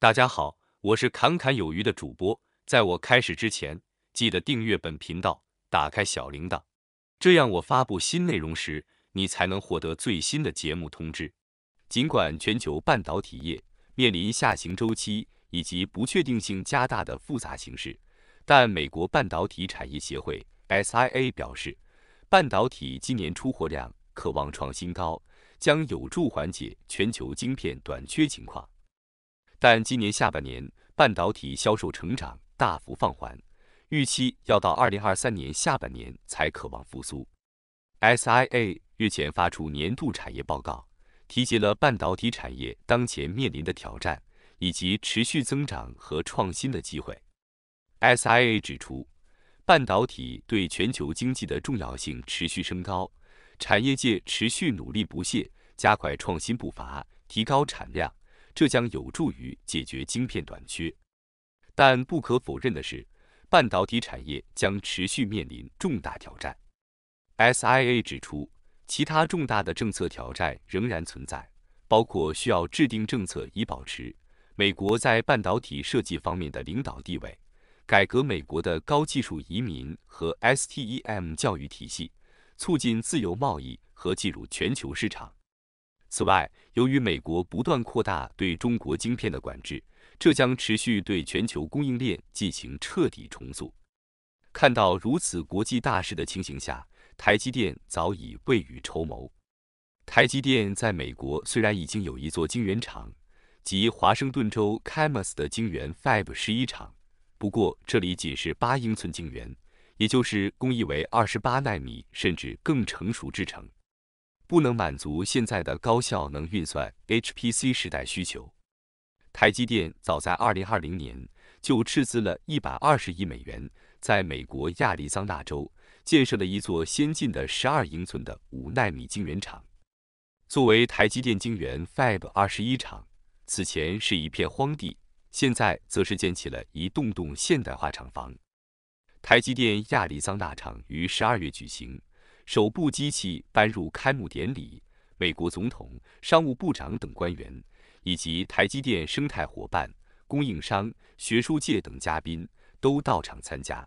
大家好，我是侃侃有余的主播。在我开始之前，记得订阅本频道，打开小铃铛，这样我发布新内容时，你才能获得最新的节目通知。尽管全球半导体业面临下行周期以及不确定性加大的复杂形势，但美国半导体产业协会 SIA 表示，半导体今年出货量可望创新高，将有助缓解全球晶片短缺情况。但今年下半年，半导体销售成长大幅放缓，预期要到二零二三年下半年才渴望复苏。SIA 日前发出年度产业报告，提及了半导体产业当前面临的挑战，以及持续增长和创新的机会。SIA 指出，半导体对全球经济的重要性持续升高，产业界持续努力不懈，加快创新步伐，提高产量。这将有助于解决晶片短缺，但不可否认的是，半导体产业将持续面临重大挑战。SIA 指出，其他重大的政策挑战仍然存在，包括需要制定政策以保持美国在半导体设计方面的领导地位，改革美国的高技术移民和 STEM 教育体系，促进自由贸易和进入全球市场。此外，由于美国不断扩大对中国晶片的管制，这将持续对全球供应链进行彻底重塑。看到如此国际大事的情形下，台积电早已未雨绸缪。台积电在美国虽然已经有一座晶圆厂，即华盛顿州 Camas 的晶圆 Fab 十一厂，不过这里仅是八英寸晶圆，也就是工艺为二十八纳米甚至更成熟制成。不能满足现在的高效能运算 （HPC） 时代需求。台积电早在二零二零年就斥资了一百二十亿美元，在美国亚利桑那州建设了一座先进的十二英寸的五纳米晶圆厂，作为台积电晶圆 Fab 二十一厂。此前是一片荒地，现在则是建起了一栋栋现代化厂房。台积电亚利桑那厂于十二月举行。首部机器搬入开幕典礼，美国总统、商务部长等官员，以及台积电生态伙伴、供应商、学术界等嘉宾都到场参加。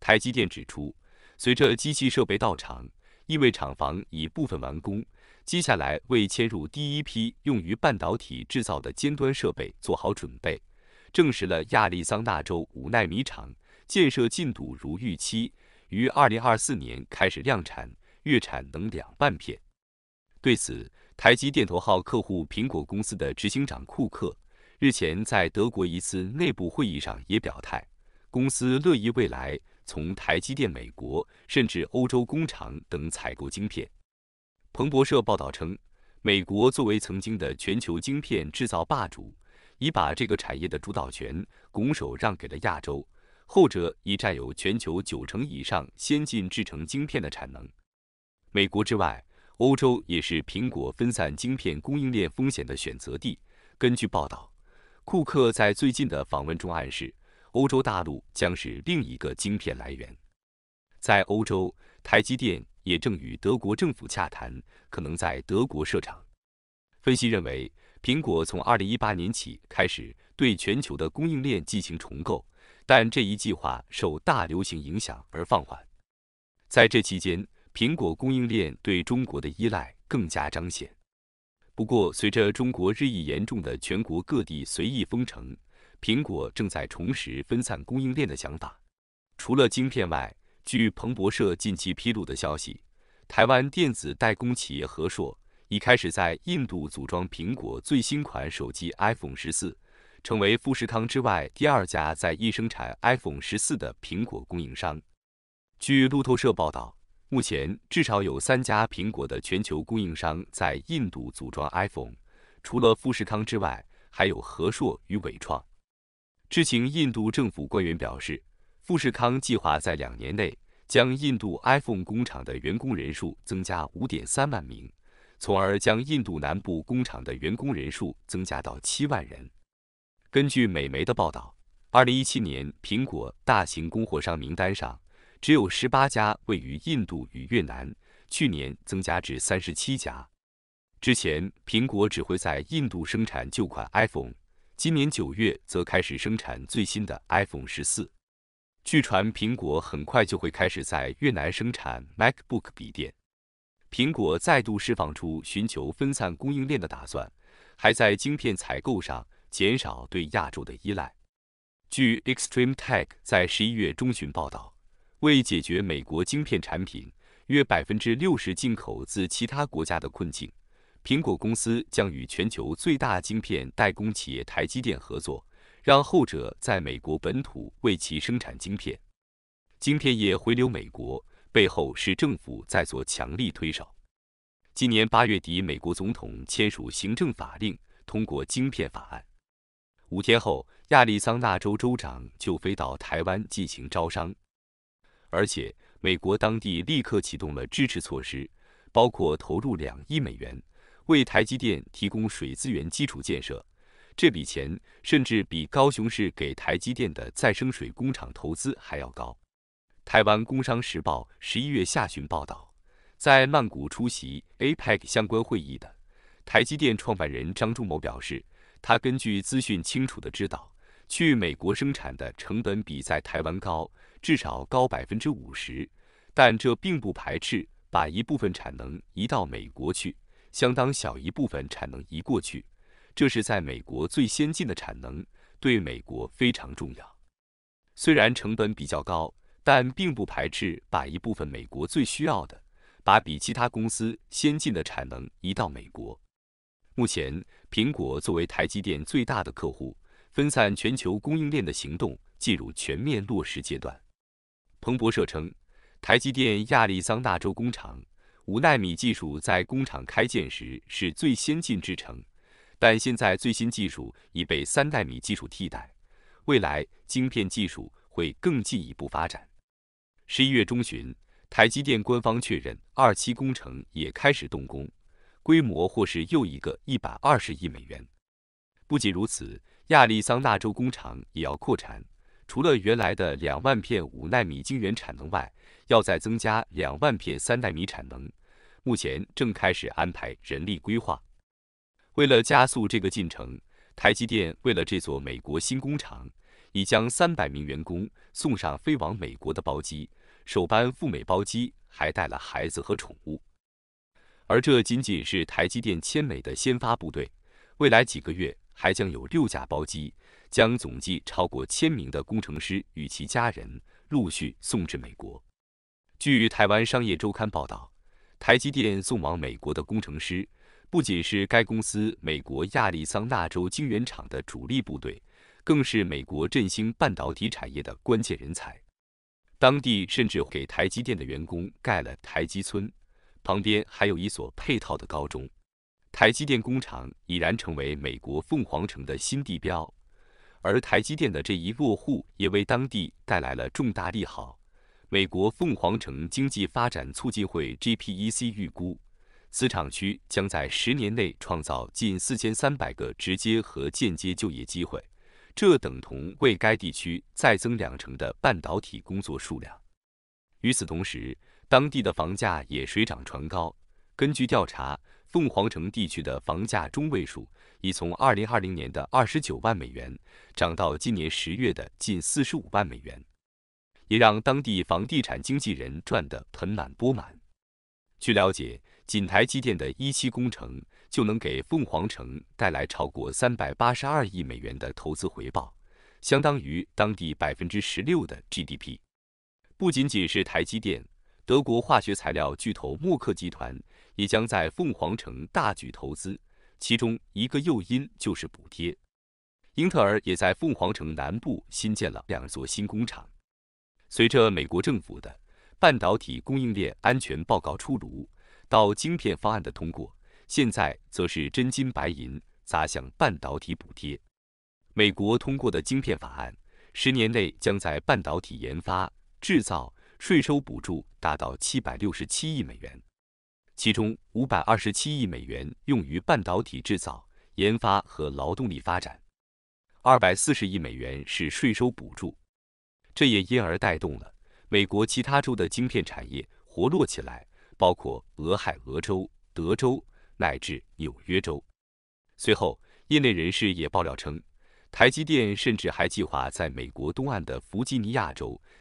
台积电指出，随着机器设备到场，意味厂房已部分完工，接下来为迁入第一批用于半导体制造的尖端设备做好准备，证实了亚利桑那州五纳米厂建设进度如预期。于二零二四年开始量产，月产能两万片。对此，台积电头号客户苹果公司的执行长库克日前在德国一次内部会议上也表态，公司乐意未来从台积电美国甚至欧洲工厂等采购晶片。彭博社报道称，美国作为曾经的全球晶片制造霸主，已把这个产业的主导权拱手让给了亚洲。后者已占有全球九成以上先进制成晶片的产能。美国之外，欧洲也是苹果分散晶片供应链风险的选择地。根据报道，库克在最近的访问中暗示，欧洲大陆将是另一个晶片来源。在欧洲，台积电也正与德国政府洽谈，可能在德国设厂。分析认为，苹果从二零一八年起开始对全球的供应链进行重构。但这一计划受大流行影响而放缓。在这期间，苹果供应链对中国的依赖更加彰显。不过，随着中国日益严重的全国各地随意封城，苹果正在重拾分散供应链的想法。除了晶片外，据彭博社近期披露的消息，台湾电子代工企业和硕已开始在印度组装苹果最新款手机 iPhone 十四。成为富士康之外第二家在印生产 iPhone 14的苹果供应商。据路透社报道，目前至少有三家苹果的全球供应商在印度组装 iPhone，除了富士康之外，还有和硕与伟创。知情印度政府官员表示，富士康计划在两年内将印度 iPhone 工厂的员工人数增加5.3万名，从而将印度南部工厂的员工人数增加到7万人。根据美媒的报道，2017年苹果大型供货商名单上只有18家位于印度与越南，去年增加至37家。之前苹果只会在印度生产旧款 iPhone，今年9月则开始生产最新的 iPhone 十四。据传，苹果很快就会开始在越南生产 MacBook 笔电。苹果再度释放出寻求分散供应链的打算，还在晶片采购上。减少对亚洲的依赖。据 Extreme Tech 在十一月中旬报道，为解决美国晶片产品约百分之六十进口自其他国家的困境，苹果公司将与全球最大晶片代工企业台积电合作，让后者在美国本土为其生产晶片。晶片业回流美国，背后是政府在做强力推手。今年八月底，美国总统签署行政法令，通过晶片法案。五天后，亚利桑那州州长就飞到台湾进行招商，而且美国当地立刻启动了支持措施，包括投入两亿美元为台积电提供水资源基础建设。这笔钱甚至比高雄市给台积电的再生水工厂投资还要高。台湾《工商时报》十一月下旬报道，在曼谷出席 APEC 相关会议的台积电创办人张忠谋表示。他根据资讯清楚地知道，去美国生产的成本比在台湾高，至少高百分之五十。但这并不排斥把一部分产能移到美国去，相当小一部分产能移过去。这是在美国最先进的产能，对美国非常重要。虽然成本比较高，但并不排斥把一部分美国最需要的，把比其他公司先进的产能移到美国。目前，苹果作为台积电最大的客户，分散全球供应链的行动进入全面落实阶段。彭博社称，台积电亚利桑那州工厂五纳米技术在工厂开建时是最先进制程，但现在最新技术已被三纳米技术替代。未来晶片技术会更进一步发展。十一月中旬，台积电官方确认，二期工程也开始动工。规模或是又一个一百二十亿美元。不仅如此，亚利桑那州工厂也要扩产，除了原来的两万片五纳米晶圆产能外，要再增加两万片三纳米产能。目前正开始安排人力规划。为了加速这个进程，台积电为了这座美国新工厂，已将三百名员工送上飞往美国的包机，首班赴美包机还带了孩子和宠物。而这仅仅是台积电千美的先发部队，未来几个月还将有六架包机将总计超过千名的工程师与其家人陆续送至美国。据台湾商业周刊报道，台积电送往美国的工程师，不仅是该公司美国亚利桑那州晶圆厂的主力部队，更是美国振兴半导体产业的关键人才。当地甚至给台积电的员工盖了台积村。旁边还有一所配套的高中。台积电工厂已然成为美国凤凰城的新地标，而台积电的这一落户也为当地带来了重大利好。美国凤凰城经济发展促进会 （GPEC） 预估，此厂区将在十年内创造近四千三百个直接和间接就业机会，这等同为该地区再增两成的半导体工作数量。与此同时，当地的房价也水涨船高。根据调查，凤凰城地区的房价中位数已从2020年的29万美元涨到今年十月的近45万美元，也让当地房地产经纪人赚得盆满钵满。据了解，仅台积电的一期工程就能给凤凰城带来超过382亿美元的投资回报，相当于当地16%的 GDP。不仅仅是台积电。德国化学材料巨头默克集团也将在凤凰城大举投资，其中一个诱因就是补贴。英特尔也在凤凰城南部新建了两座新工厂。随着美国政府的半导体供应链安全报告出炉，到晶片方案的通过，现在则是真金白银砸向半导体补贴。美国通过的晶片法案，十年内将在半导体研发、制造。税收补助达到七百六十七亿美元，其中五百二十七亿美元用于半导体制造、研发和劳动力发展，二百四十亿美元是税收补助。这也因而带动了美国其他州的晶片产业活络起来，包括俄亥俄州、德州乃至纽约州。随后，业内人士也爆料称，台积电甚至还计划在美国东岸的弗吉尼亚州。